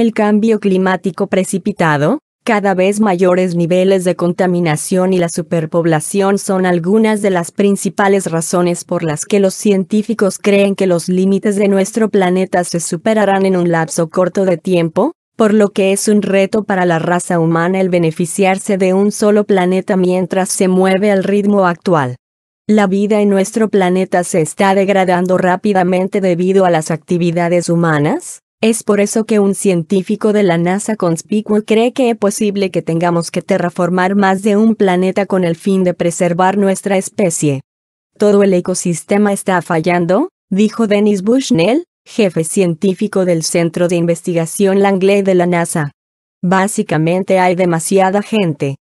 el cambio climático precipitado, cada vez mayores niveles de contaminación y la superpoblación son algunas de las principales razones por las que los científicos creen que los límites de nuestro planeta se superarán en un lapso corto de tiempo, por lo que es un reto para la raza humana el beneficiarse de un solo planeta mientras se mueve al ritmo actual. La vida en nuestro planeta se está degradando rápidamente debido a las actividades humanas, es por eso que un científico de la NASA conspicuo cree que es posible que tengamos que terraformar más de un planeta con el fin de preservar nuestra especie. Todo el ecosistema está fallando, dijo Dennis Bushnell, jefe científico del Centro de Investigación Langley de la NASA. Básicamente hay demasiada gente.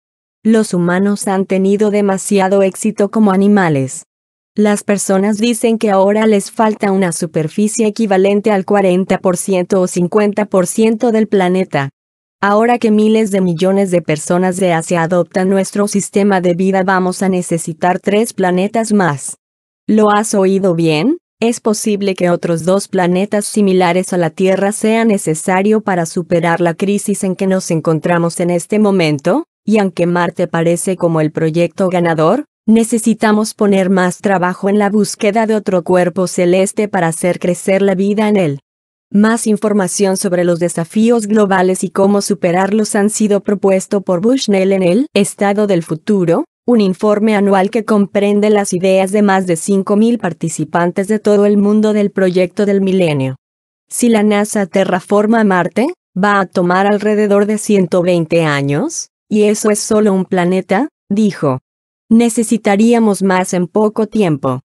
Los humanos han tenido demasiado éxito como animales. Las personas dicen que ahora les falta una superficie equivalente al 40% o 50% del planeta. Ahora que miles de millones de personas de Asia adoptan nuestro sistema de vida vamos a necesitar tres planetas más. ¿Lo has oído bien? Es posible que otros dos planetas similares a la Tierra sea necesario para superar la crisis en que nos encontramos en este momento, y aunque Marte parece como el proyecto ganador, Necesitamos poner más trabajo en la búsqueda de otro cuerpo celeste para hacer crecer la vida en él. Más información sobre los desafíos globales y cómo superarlos han sido propuesto por Bushnell en el Estado del Futuro, un informe anual que comprende las ideas de más de 5.000 participantes de todo el mundo del proyecto del milenio. Si la NASA terraforma Marte, va a tomar alrededor de 120 años, y eso es solo un planeta, dijo necesitaríamos más en poco tiempo.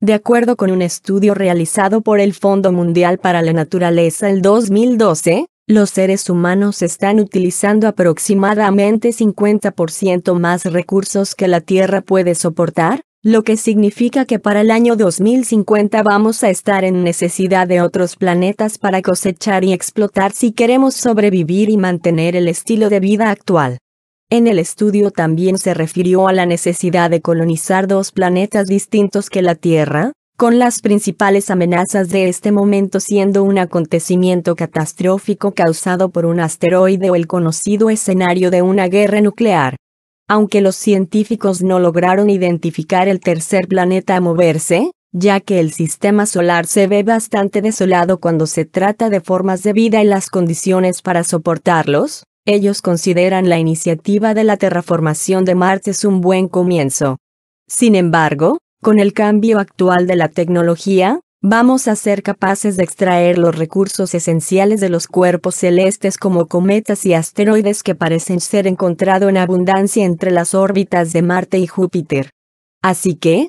De acuerdo con un estudio realizado por el Fondo Mundial para la Naturaleza el 2012, los seres humanos están utilizando aproximadamente 50% más recursos que la Tierra puede soportar, lo que significa que para el año 2050 vamos a estar en necesidad de otros planetas para cosechar y explotar si queremos sobrevivir y mantener el estilo de vida actual. En el estudio también se refirió a la necesidad de colonizar dos planetas distintos que la Tierra, con las principales amenazas de este momento siendo un acontecimiento catastrófico causado por un asteroide o el conocido escenario de una guerra nuclear. Aunque los científicos no lograron identificar el tercer planeta a moverse, ya que el sistema solar se ve bastante desolado cuando se trata de formas de vida y las condiciones para soportarlos, ellos consideran la iniciativa de la terraformación de Marte es un buen comienzo. Sin embargo, con el cambio actual de la tecnología, vamos a ser capaces de extraer los recursos esenciales de los cuerpos celestes como cometas y asteroides que parecen ser encontrado en abundancia entre las órbitas de Marte y Júpiter. Así que,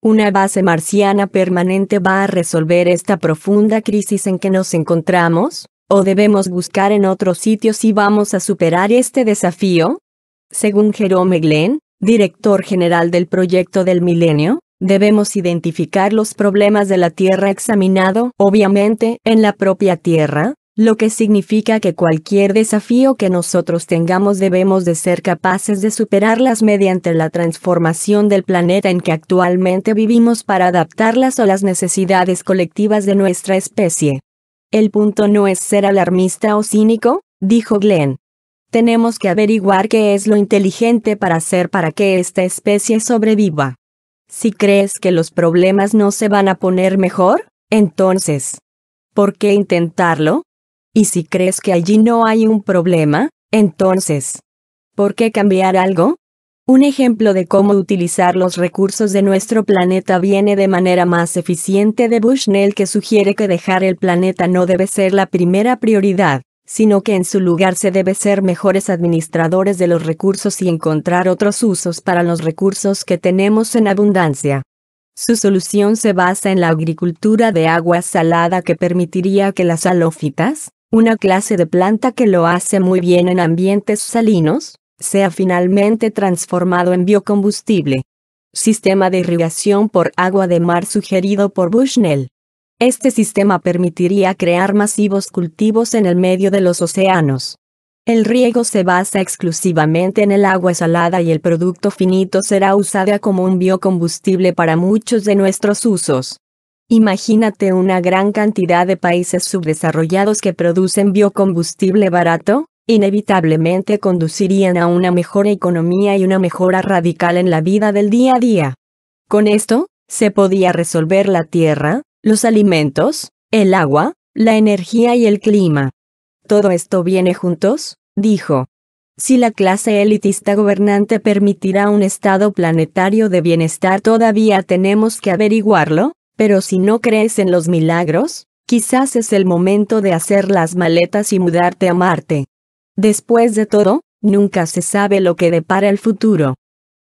una base marciana permanente va a resolver esta profunda crisis en que nos encontramos? ¿O debemos buscar en otros sitios si vamos a superar este desafío? Según Jerome Glenn, director general del proyecto del milenio, debemos identificar los problemas de la Tierra examinado, obviamente, en la propia Tierra, lo que significa que cualquier desafío que nosotros tengamos debemos de ser capaces de superarlas mediante la transformación del planeta en que actualmente vivimos para adaptarlas a las necesidades colectivas de nuestra especie. El punto no es ser alarmista o cínico, dijo Glenn. Tenemos que averiguar qué es lo inteligente para hacer para que esta especie sobreviva. Si crees que los problemas no se van a poner mejor, entonces, ¿por qué intentarlo? Y si crees que allí no hay un problema, entonces, ¿por qué cambiar algo? Un ejemplo de cómo utilizar los recursos de nuestro planeta viene de manera más eficiente de Bushnell que sugiere que dejar el planeta no debe ser la primera prioridad, sino que en su lugar se debe ser mejores administradores de los recursos y encontrar otros usos para los recursos que tenemos en abundancia. Su solución se basa en la agricultura de agua salada que permitiría que las alófitas, una clase de planta que lo hace muy bien en ambientes salinos, sea finalmente transformado en biocombustible. Sistema de irrigación por agua de mar sugerido por Bushnell. Este sistema permitiría crear masivos cultivos en el medio de los océanos. El riego se basa exclusivamente en el agua salada y el producto finito será usada como un biocombustible para muchos de nuestros usos. Imagínate una gran cantidad de países subdesarrollados que producen biocombustible barato, inevitablemente conducirían a una mejor economía y una mejora radical en la vida del día a día. Con esto, se podía resolver la tierra, los alimentos, el agua, la energía y el clima. Todo esto viene juntos, dijo. Si la clase elitista gobernante permitirá un estado planetario de bienestar todavía tenemos que averiguarlo, pero si no crees en los milagros, quizás es el momento de hacer las maletas y mudarte a Marte. Después de todo, nunca se sabe lo que depara el futuro.